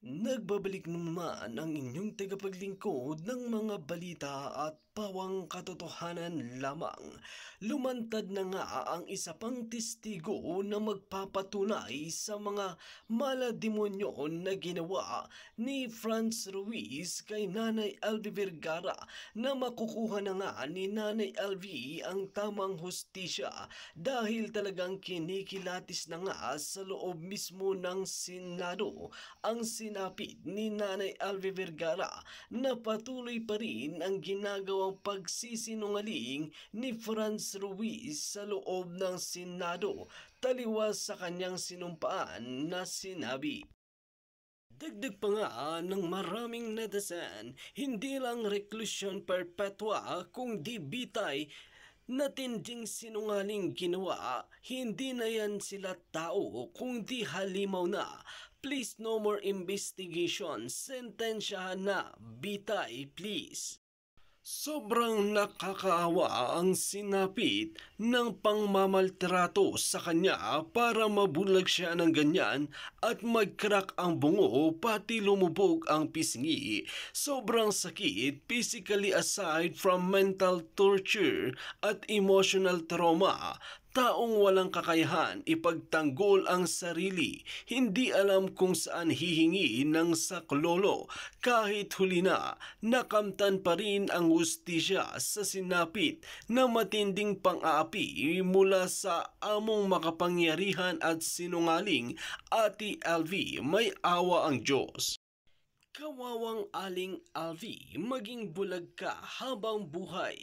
Nagbabalik naman ang inyong tagapaglingkod ng mga balita at pawang katotohanan lamang. Lumantad na nga ang isa pang testigo na magpapatunay sa mga malademonyo na ginawa ni Franz Ruiz kay Nanay Elvie Vergara na makukuha na nga ni Nanay Elvie ang tamang hustisya dahil talagang kinikilatis na nga sa loob mismo ng Senado ang Senado sinapit ni Nanay Alve Vergara na patuloy pa rin ang ginagawang pagsisinungaling ni Franz Ruiz sa loob ng Senado taliwas sa kanyang sinumpaan na sinabi. Dagdag pa nga ng maraming nadasan, hindi lang reclusion perpetua kung di bitay na tinding sinungaling ginawa, hindi na yan sila tao kung di halimaw na Please no more investigation. Sentensyahan na. Bitay, please. Sobrang nakakaawa ang sinapit ng pangmamaltrato sa kanya para mabulag siya ng ganyan at magkrak ang bungo pati lumubog ang pisngi. Sobrang sakit physically aside from mental torture at emotional trauma Taong walang kakayahan ipagtanggol ang sarili, hindi alam kung saan hihingi ng saklolo kahit huli na nakamtan pa rin ang ustisya sa sinapit na matinding pang-aapi mula sa among makapangyarihan at sinungaling Ati Alvi may awa ang Diyos. Kawawang aling Alvi, maging bulag ka habang buhay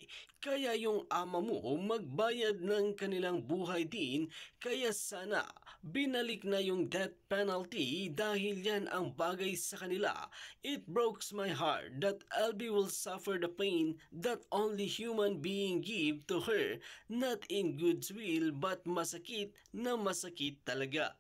kaya yung ama mo magbayad ng kanilang buhay din kaya sana binalik na yung death penalty dahil yan ang bagay sa kanila. It breaks my heart that Elby will suffer the pain that only human being give to her not in goodwill but masakit na masakit talaga.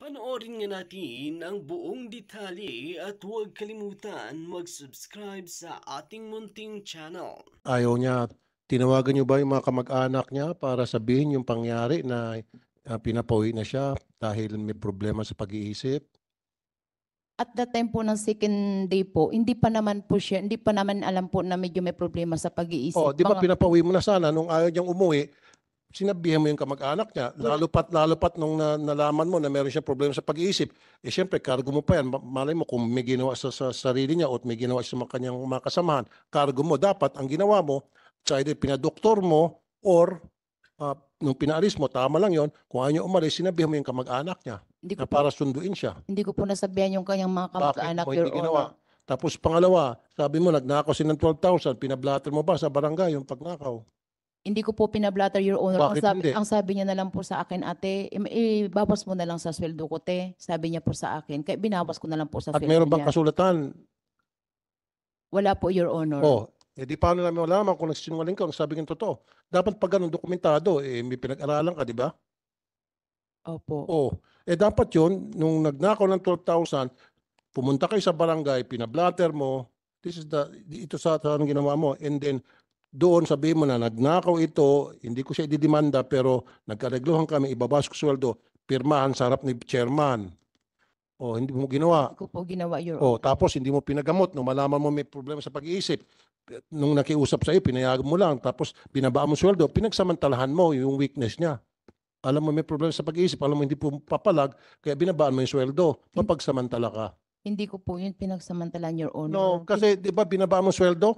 Panoorin nga natin ang buong detalye at huwag kalimutan mag-subscribe sa ating munting channel. Ayaw niya Tinawagan niyo ba yung mga kamag-anak niya para sabihin yung pangyari na uh, ah, pinapauwi na siya dahil may problema sa pag-iisip? At that time po ng second day po, hindi pa naman po siya, hindi pa naman alam po na medyo may problema sa pag-iisip. Oh, di ba mga... pinapauwi mo na sana nung ayaw niyang umuwi, sinabihan mo yung kamag-anak niya, lalo pat, lalo pat nung na, nalaman mo na meron siyang problema sa pag-iisip, eh siyempre, cargo mo pa yan. Malay mo kung may ginawa sa, sa sarili niya o may ginawa sa kanyang mga kasamahan, kargo mo. Dapat, ang ginawa mo, So either pinadoktor mo or uh, nung pinaalis mo, tama lang yon kung ayaw niya umalis, sinabihan mo yung kamag-anak niya hindi na para sunduin siya. Hindi ko po nasabihan yung kanyang mga kamag-anak. Bakit mo hindi ginawa? Tapos pangalawa, sabi mo, nagnakaw siya ng 12,000, pinablatter mo ba sa barangay yung pagnakaw? Hindi ko po pinablatter, Your Honor. Bakit ang sabi, hindi? ang sabi niya na lang po sa akin, ate, ibawas mo na lang sa sweldo ko, te. Sabi niya po sa akin. Kaya binawas ko na lang po sa sweldo niya. At meron bang kasulatan? Wala po, Your Honor. Oh, eh di paano namin malaman kung nagsisinungaling ka o nagsabi ng totoo. Dapat pag ganun dokumentado, eh may pinag-aralan ka, di ba? Opo. Oo. Oh, eh dapat yun, nung nagnakaw ng 12,000, pumunta kayo sa barangay, pinablatter mo, this is the, ito sa, sa ginawa mo, and then doon sabihin mo na nagnakaw ito, hindi ko siya idedemanda pero nagkaregluhan kami, ibabas ko sweldo, pirmahan sa harap ni chairman. O oh, hindi mo ginawa. Hindi ko po ginawa, Your oh, Honor. O tapos hindi mo pinagamot, no, malaman mo may problema sa pag-iisip nung nakiusap sa iyo, pinayagan mo lang, tapos binaba mo sweldo, pinagsamantalahan mo yung weakness niya. Alam mo may problema sa pag-iisip, alam mo hindi po papalag, kaya binabaan mo yung sweldo, mapagsamantala ka. Hindi ko po yun pinagsamantalan, Your Honor. No, kasi di ba binaba mo sweldo?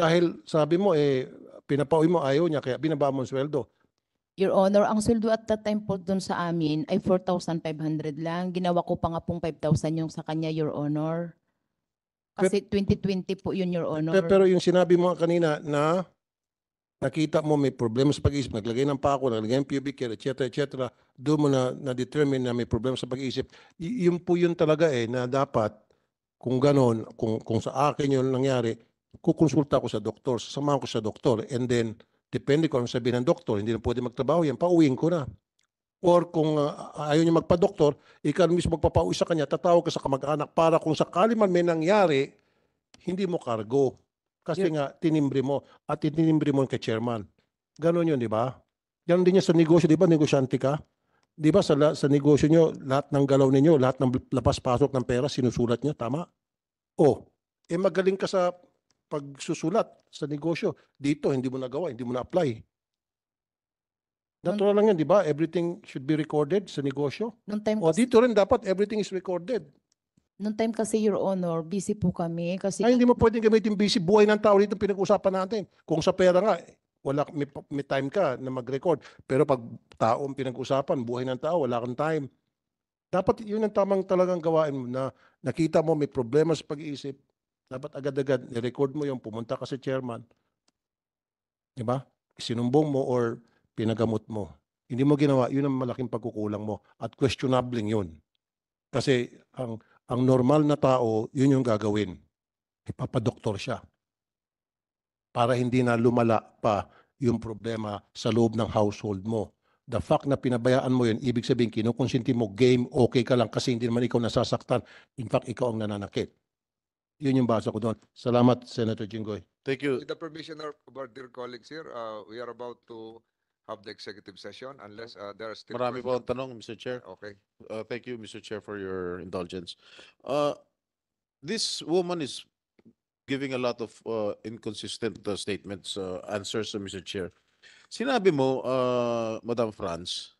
Dahil sabi mo, eh, pinapauwi mo, ayaw niya, kaya binaba mo sweldo. Your Honor, ang sweldo at that time po doon sa amin ay 4,500 lang. Ginawa ko pa nga pong 5,000 yung sa kanya, Your Honor. Kasi 2020 po yun, Your Honor. Pero, pero yung sinabi mo kanina na nakita mo may problema sa pag-iisip, naglagay ng pako, naglagay ng pubic hair, etc., etc., doon mo na na-determine na may problema sa pag-iisip. Y- yun po yun talaga eh, na dapat, kung ganon, kung, kung sa akin yun nangyari, kukonsulta ko sa doktor, sasamahan ko sa doktor, and then, depende ko ang sabihin ng doktor, hindi na pwede magtrabaho yan, pauwiin ko na or kung uh, ayaw niya magpa-doktor, ikaw mismo magpapauwi sa kanya, tatawag ka sa kamag-anak para kung sakali man may nangyari, hindi mo cargo. Kasi yeah. nga, tinimbre mo. At tinimbre mo kay chairman. Ganon yun, di ba? Ganon din yan sa negosyo, di ba? Negosyante ka. Di ba sa, sa negosyo nyo, lahat ng galaw ninyo, lahat ng labas-pasok ng pera, sinusulat nyo, tama? O, eh magaling ka sa pagsusulat sa negosyo. Dito, hindi mo nagawa, hindi mo na-apply. Natural lang yan, di ba? Everything should be recorded sa negosyo. Noong time, O kasi, dito rin dapat everything is recorded. noong time kasi, Your Honor, busy po kami. Eh, kasi Ay, hindi mo pwedeng gamitin busy buhay ng tao dito pinag-usapan natin. Kung sa pera nga, eh, wala may, may time ka na mag-record. Pero pag tao ang pinag-usapan, buhay ng tao, wala kang time. Dapat yun ang tamang talagang gawain mo na nakita mo may problema sa pag-iisip, dapat agad-agad i-record mo yung pumunta ka sa chairman. Di ba? Sinumbong mo or pinagamot mo. Hindi mo ginawa, yun ang malaking pagkukulang mo. At questionable yun. Kasi ang, ang normal na tao, yun yung gagawin. Ipapadoktor siya. Para hindi na lumala pa yung problema sa loob ng household mo. The fact na pinabayaan mo yun, ibig sabihin, kinukonsinti mo, game, okay ka lang kasi hindi naman ikaw nasasaktan. In fact, ikaw ang nananakit. Yun yung basa ko doon. Salamat, Senator Jinggoy. Thank you. With the permission of our dear colleagues here, uh, we are about to have the executive session unless uh, there are still... Marami pa ang tanong, Mr. Chair. Uh, okay. Uh, thank you, Mr. Chair, for your indulgence. Uh, this woman is giving a lot of uh, inconsistent uh, statements, uh, answers, uh, Mr. Chair. Sinabi mo, uh, Madam France,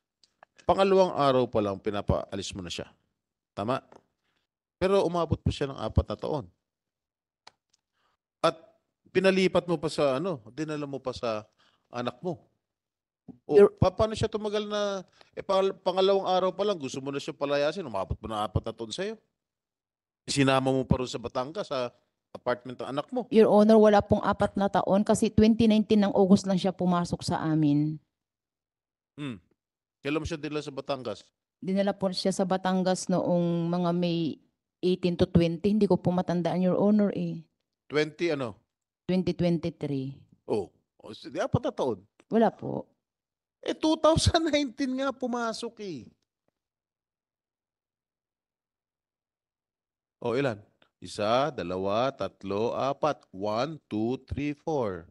pangalawang araw pa lang pinapaalis mo na siya. Tama? Pero umabot pa siya ng apat na taon. At pinalipat mo pa sa ano, dinala mo pa sa anak mo. O, pa- paano siya tumagal na, eh, pang- pangalawang araw pa lang, gusto mo na siya palayasin, umabot mo na apat na taon sa'yo. Sinama mo pa rin sa Batangas, sa apartment ng anak mo. Your Honor, wala pong apat na taon kasi 2019 ng August lang siya pumasok sa amin. Hmm. Kailan mo siya dinala sa Batangas? Dinala po siya sa Batangas noong mga May 18 to 20. Hindi ko po matandaan, Your Honor, eh. 20 ano? 2023. Oh, o, oh, sige, apat na taon. Wala po. Eh, 2019 nga pumasok eh. O, oh, ilan? Isa, dalawa, tatlo, apat. One, two, three, four.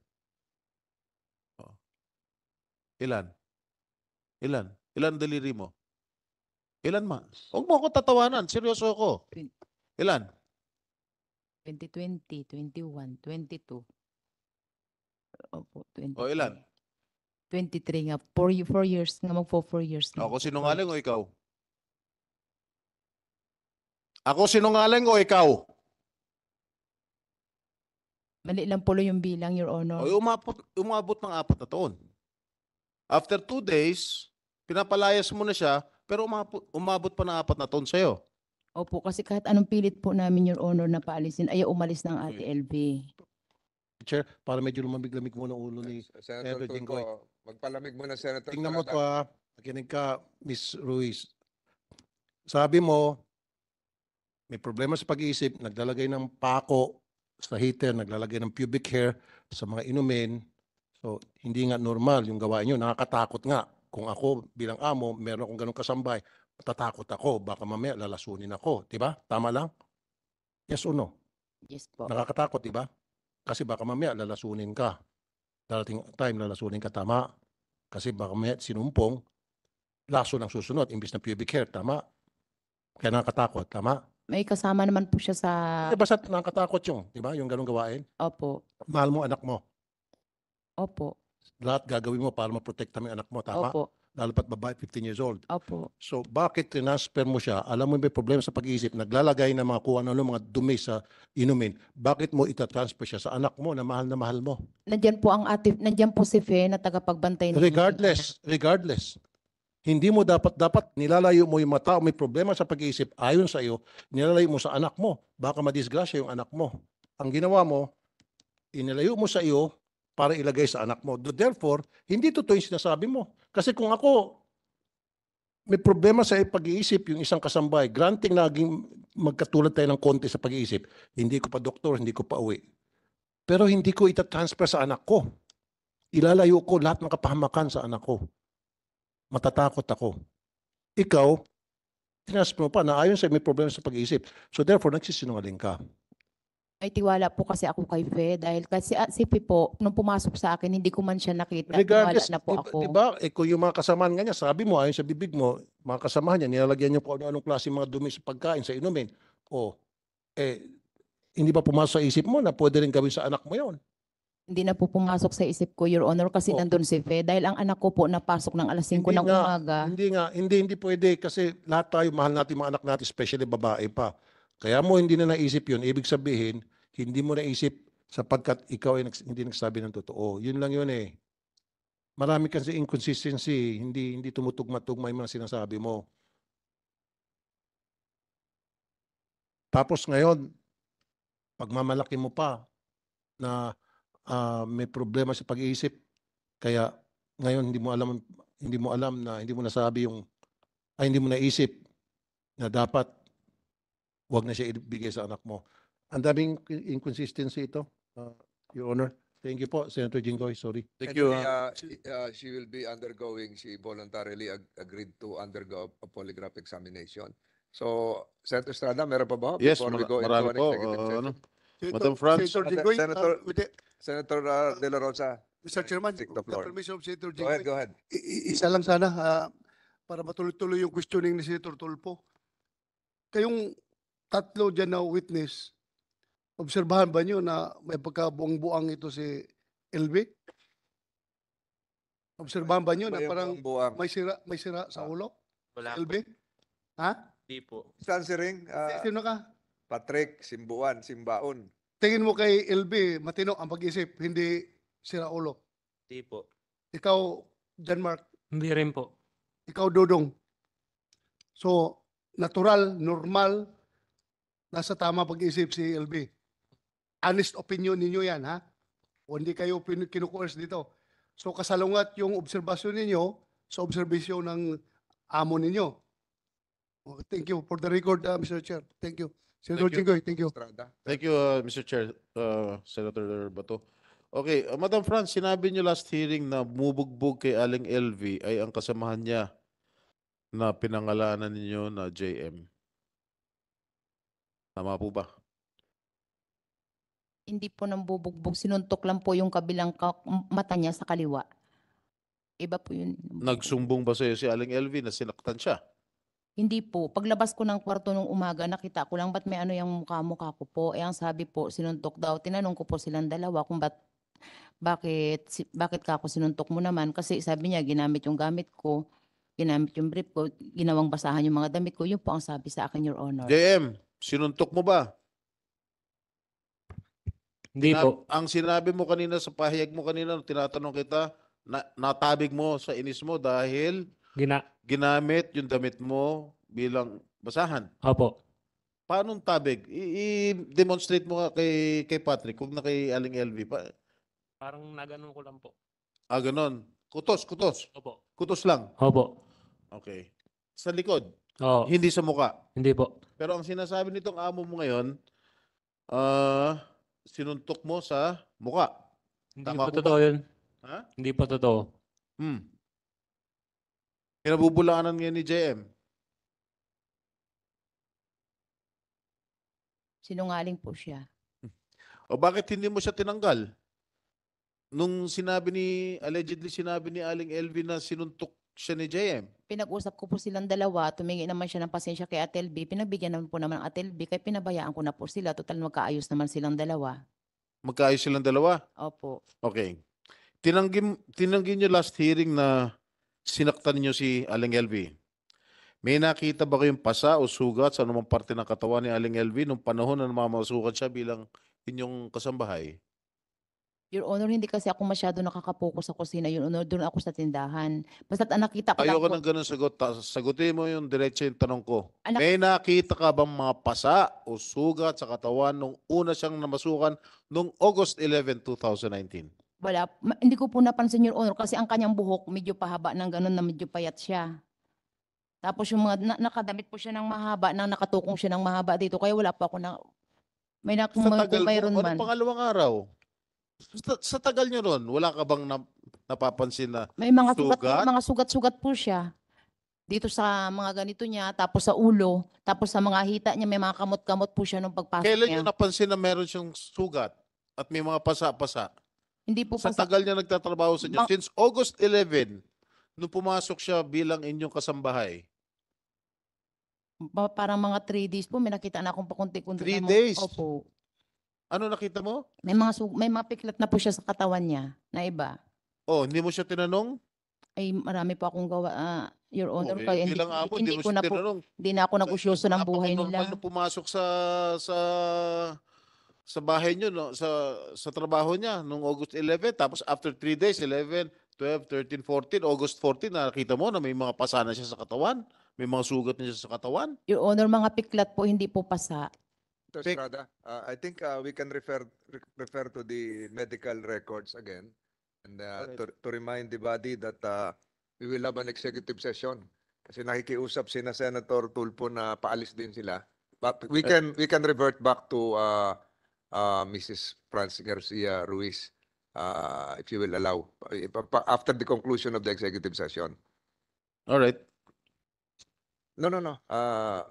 Oh. Ilan? Ilan? Ilan daliri mo? Ilan ma? Huwag mo ako tatawanan. Seryoso ako. Ilan? 2020, 21, 22. Opo, 20. O, ilan? 23 nga, 4 four years, nga magpo 4 years na. Ako sinungaling o ikaw? Ako sinungaling o ikaw? Mali lang po yung bilang, Your Honor. O umabot, umabot ng apat na taon. After two days, pinapalayas mo na siya, pero umabot, umabot pa ng apat na taon sa'yo. Opo, kasi kahit anong pilit po namin, Your Honor, na paalisin, ayaw umalis ng ate LB. Chair, para medyo lumamig-lamig muna ulo ni Senator Senator Jinggoy. Magpalamig muna, Senator. Tingnan mo to Tarantado. Ah. ha. Nakinig ka, Miss Ruiz. Sabi mo, may problema sa pag-iisip, naglalagay ng pako sa heater, naglalagay ng pubic hair sa mga inumin. So, hindi nga normal yung gawain nyo. Nakakatakot nga. Kung ako bilang amo, meron akong ganun kasambay, matatakot ako. Baka mamaya lalasunin ako. Di ba? Tama lang? Yes or no? Yes po. Nakakatakot, di ba? Kasi baka mamaya lalasunin ka darating time na lasunin ka, tama. Kasi baka may sinumpong, laso ng susunod, imbis na pubic hair, tama. Kaya nakakatakot, tama. May kasama naman po siya sa... Eh, basta nakakatakot yung, di ba, yung ganong gawain. Opo. Mahal mo anak mo. Opo. Lahat gagawin mo para maprotekta mo yung anak mo, tama? Opo lalo pat babae, 15 years old. Opo. So bakit transfer mo siya? Alam mo may problema sa pag-iisip, naglalagay ng mga kuha ano, mga dumi sa inumin. Bakit mo itatransfer siya sa anak mo na mahal na mahal mo? Nandiyan po ang ate, nandiyan po si Fe na tagapagbantay ng Regardless, regardless. Hindi mo dapat dapat nilalayo mo yung mga tao may problema sa pag-iisip ayon sa iyo, nilalayo mo sa anak mo. Baka madisgrasya yung anak mo. Ang ginawa mo, inilayo mo sa iyo para ilagay sa anak mo. Therefore, hindi totoo yung sinasabi mo. Kasi kung ako, may problema sa pag-iisip yung isang kasambahay, granting naging magkatulad tayo ng konti sa pag-iisip, hindi ko pa doktor, hindi ko pa uwi. Pero hindi ko itatransfer sa anak ko. Ilalayo ko lahat ng kapahamakan sa anak ko. Matatakot ako. Ikaw, tinasip mo pa na ayon sa may problema sa pag-iisip. So therefore, nagsisinungaling ka. May tiwala po kasi ako kay Fe dahil kasi at ah, si Pe po, nung pumasok sa akin, hindi ko man siya nakita. Regardless, na po ako. Diba, eh, kung yung mga kasamahan nga niya, sabi mo, ayon sa bibig mo, mga kasamahan niya, nilalagyan niyo po ano-anong klase mga dumi sa pagkain, sa inumin. O, oh, eh, hindi ba pumasok sa isip mo na pwede rin gawin sa anak mo yon? Hindi na po pumasok sa isip ko, Your Honor, kasi Oh. nandun si Fe. Dahil ang anak ko po napasok ng alas 5 ng umaga. Hindi nga, hindi, hindi pwede kasi lahat tayo mahal natin mga anak natin, especially babae pa. Kaya mo hindi na naisip yun, ibig sabihin, hindi mo naisip sapagkat ikaw ay hindi nagsabi ng totoo. Yun lang yun eh. Marami kasi inconsistency, hindi hindi tumutugma-tugma yung mga sinasabi mo. Tapos ngayon, pagmamalaki mo pa na uh, may problema sa pag-iisip, kaya ngayon hindi mo alam hindi mo alam na hindi mo nasabi yung ay hindi mo naisip na dapat wag na siya ibigay sa anak mo. Ang daming inconsistency ito, uh, Your Honor. Thank you po, Senator Jingoy. Sorry. Thank you. Uh, she, uh, she will be undergoing, she voluntarily ag agreed to undergo a polygraph examination. So, Senator Strada, meron pa ba? Yes, Before we go marami po. Uh, ano? Madam France. Senator, Jinggoy, uh, Senator, uh, Senator uh, De La Rosa. Mr. Chairman, with the, permission of Senator Jingoy. Go ahead, go ahead. isa lang sana uh, para matuloy-tuloy yung questioning ni Senator Tulpo. Kayong tatlo dyan na witness, Obserbahan ba niyo na may pagkabuang-buang ito si LB? Obserbahan ba niyo na parang buang. may sira, may sira sa ah, ulo? Wala LB? Ha? Hindi po. Stansering, uh, ah, Sino ka? Patrick, Simbuan, Simbaon. Tingin mo kay LB, matino ang pag-isip, hindi sira ulo. Hindi po. Ikaw, Denmark. Hindi rin po. Ikaw, Dudong? So, natural, normal, nasa tama pag-isip si LB honest opinion ninyo yan, ha? O hindi kayo kinukurse dito. So kasalungat yung obserbasyon ninyo sa obserbasyon ng amo ninyo. Oh, thank you for the record, uh, ah, Mr. Chair. Thank you. Senator thank Chingoy, thank you. Thank you, uh, ah, Mr. Chair, uh, Senator Bato. Okay, uh, Madam Franz, sinabi niyo last hearing na bumubugbog kay Aling LV ay ang kasamahan niya na pinangalanan ninyo na JM. Tama po ba? Hindi po nang bubugbog. Sinuntok lang po yung kabilang mata niya sa kaliwa. Iba po yun. Nagsumbong ba sa'yo si Aling Elvie na sinaktan siya? Hindi po. Paglabas ko ng kwarto nung umaga, nakita ko lang ba't may ano yung mukha-mukha ko po. Eh, ang sabi po, sinuntok daw. Tinanong ko po silang dalawa kung ba't, bakit, si, bakit ka ako sinuntok mo naman. Kasi sabi niya, ginamit yung gamit ko, ginamit yung brief ko, ginawang basahan yung mga damit ko. Yun po ang sabi sa akin, Your Honor. JM, sinuntok mo ba? Hindi Sinab- po. Ang sinabi mo kanina sa pahayag mo kanina, nung tinatanong kita, na, natabig mo sa inis mo dahil Gina. ginamit yung damit mo bilang basahan. Opo. Paano tabig? I- demonstrate mo kay, kay Patrick, kung na kay Aling LV. Pa, Parang nagano ko lang po. ah, ganun. Kutos, kutos. Opo. Kutos lang. Opo. Okay. Sa likod, Oo. hindi sa muka. Hindi po. Pero ang sinasabi nitong amo mo ngayon, ah, sinuntok mo sa muka. Hindi Tama po ko ba? totoo yun. Ha? Hindi po totoo. Hmm. Kinabubulaanan ngayon ni JM. Sinungaling po siya. O bakit hindi mo siya tinanggal? Nung sinabi ni, allegedly sinabi ni Aling Elvin na sinuntok siya ni JM. Pinag-usap ko po silang dalawa, tumingin naman siya ng pasensya kay Atel B. Pinagbigyan naman po naman ng Atel B, kaya pinabayaan ko na po sila. Total magkaayos naman silang dalawa. Magkaayos silang dalawa? Opo. Okay. Tinanggi, tinanggi niyo last hearing na sinaktan niyo si Aling LB. May nakita ba kayong pasa o sugat sa anumang parte ng katawan ni Aling LB nung panahon na namamasukan siya bilang inyong kasambahay? Your Honor, hindi kasi ako masyado nakakapokus sa kusina. Your Honor, doon ako sa tindahan. Basta't nakita ko lang Ayoko po- ng ganun sagot. Sagutin mo yung diretso yung tanong ko. Anak- May nakita ka bang mga pasa o sugat sa katawan nung una siyang namasukan noong August 11, 2019? Wala. Ma- hindi ko po napansin, Your Honor, kasi ang kanyang buhok medyo pahaba ng ganun na medyo payat siya. Tapos yung mga, na- nakadamit po siya ng mahaba, nang nakatukong siya ng mahaba dito, kaya wala pa ako na, may na, kung, Sa tagal mo, mayroon ano man. pangalawang araw? Sa, sa tagal niyo ron, wala ka bang na, napapansin na May mga sugat, mga sugat-sugat po siya. Dito sa mga ganito niya, tapos sa ulo, tapos sa mga hita niya, may mga kamot-kamot po siya nung pagpasok Kailan niya. niyo napansin na meron siyang sugat at may mga pasa-pasa? Hindi po Sa pasa- tagal niya nagtatrabaho sa inyo, Bang- since August 11, nung pumasok siya bilang inyong kasambahay, parang mga 3 days po, may nakita na akong pakunti-kunti. Three na mga- days? Opo. Ano nakita mo? May mga, sug- may mga piklat na po siya sa katawan niya na iba. Oh, hindi mo siya tinanong? Ay, marami pa akong gawa, ah, Your Honor. Oh, eh, kaya hindi, hindi, lang abot, hindi, ko siya na po, hindi na ako nag-usyoso ng buhay Napaka-normal nila. na pumasok sa sa sa bahay niyo no sa sa trabaho niya nung August 11 tapos after 3 days 11 12 13 14 August 14 nakita mo na may mga pasana siya sa katawan may mga sugat niya sa katawan Your Honor, mga piklat po hindi po pasa. To Estrada, uh, I think uh, we can refer re refer to the medical records again, and uh, right. to, to remind the body that uh, we will have an executive session. Kasi nakikiusap si na Senator Tulpo na paalis din sila. But we eh. can we can revert back to uh, uh, Mrs. Francis Garcia Ruiz uh, if you will allow after the conclusion of the executive session. All right. No, no, no. Uh,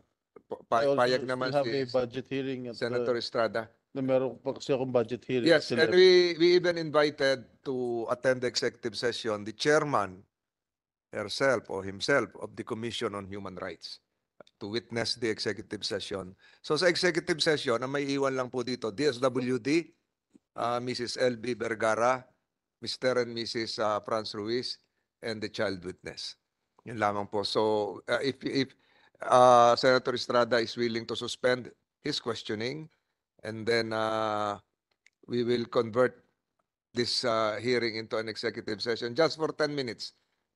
pa- I pa- also payag naman have si a budget hearing at Senator Estrada. na meron pa kasi akong budget hearing. Yes, and we, we even invited to attend the executive session, the chairman herself or himself of the Commission on Human Rights to witness the executive session. So sa executive session, ang may iwan lang po dito, DSWD, uh, ah, Mrs. LB Vergara, Mr. and Mrs. uh, ah, Franz Ruiz, and the child witness. Yun lamang po. So uh, if, if, uh, Senator Estrada is willing to suspend his questioning and then uh, we will convert this uh, hearing into an executive session just for 10 minutes.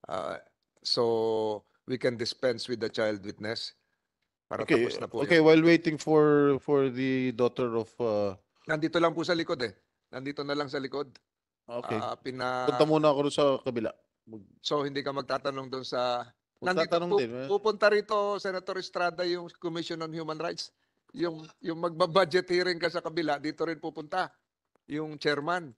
Uh, so we can dispense with the child witness. Para okay, tapos na po okay while waiting for for the daughter of... Uh... Nandito lang po sa likod eh. Nandito na lang sa likod. Okay. Uh, pina... Punta muna ako sa kabila. So hindi ka magtatanong doon sa Nandito, Tatanong din. Eh. pupunta rito, Senator Estrada, yung Commission on Human Rights. Yung, yung magbabudget hearing ka sa kabila, dito rin pupunta yung chairman.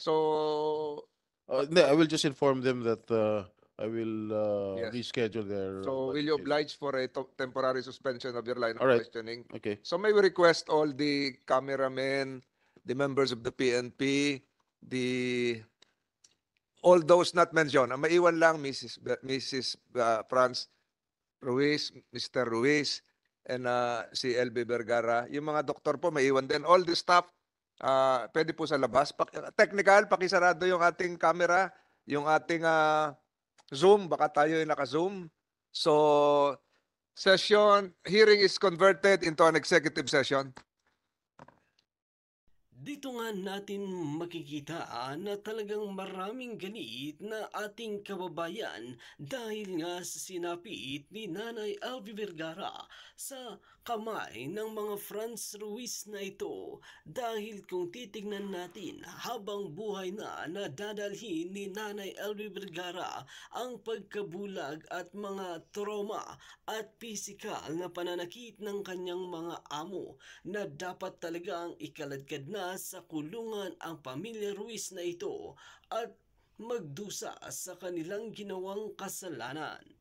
So, oh, Uh, no, I will just inform them that uh, I will uh, Yes. reschedule their. so will you oblige for a temporary suspension of your line of Alright. questioning? Okay. So may we request all the cameramen, the members of the PNP, the all those not mentioned. Ang maiwan lang Mrs. Be- Mrs. Uh, Franz Ruiz, Mr. Ruiz, and uh, si LB Vergara. Yung mga doktor po maiwan din. All the staff, uh, pwede po sa labas. Pa- technical, pakisarado yung ating camera, yung ating uh, Zoom. Baka tayo yung naka-Zoom. So, session, hearing is converted into an executive session. Dito nga natin makikita ah, na talagang maraming ganit na ating kababayan dahil nga sa sinapit ni Nanay Alvi Vergara sa kamay ng mga Franz Ruiz na ito dahil kung titignan natin habang buhay na nadadalhin ni Nanay Alvi Vergara ang pagkabulag at mga trauma at pisikal na pananakit ng kanyang mga amo na dapat talagang ikaladkad na sa kulungan ang pamilya Ruiz na ito at magdusa sa kanilang ginawang kasalanan.